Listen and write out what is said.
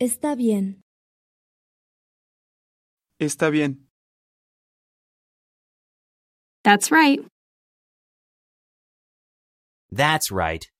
Está bien. Está bien. That's right. That's right.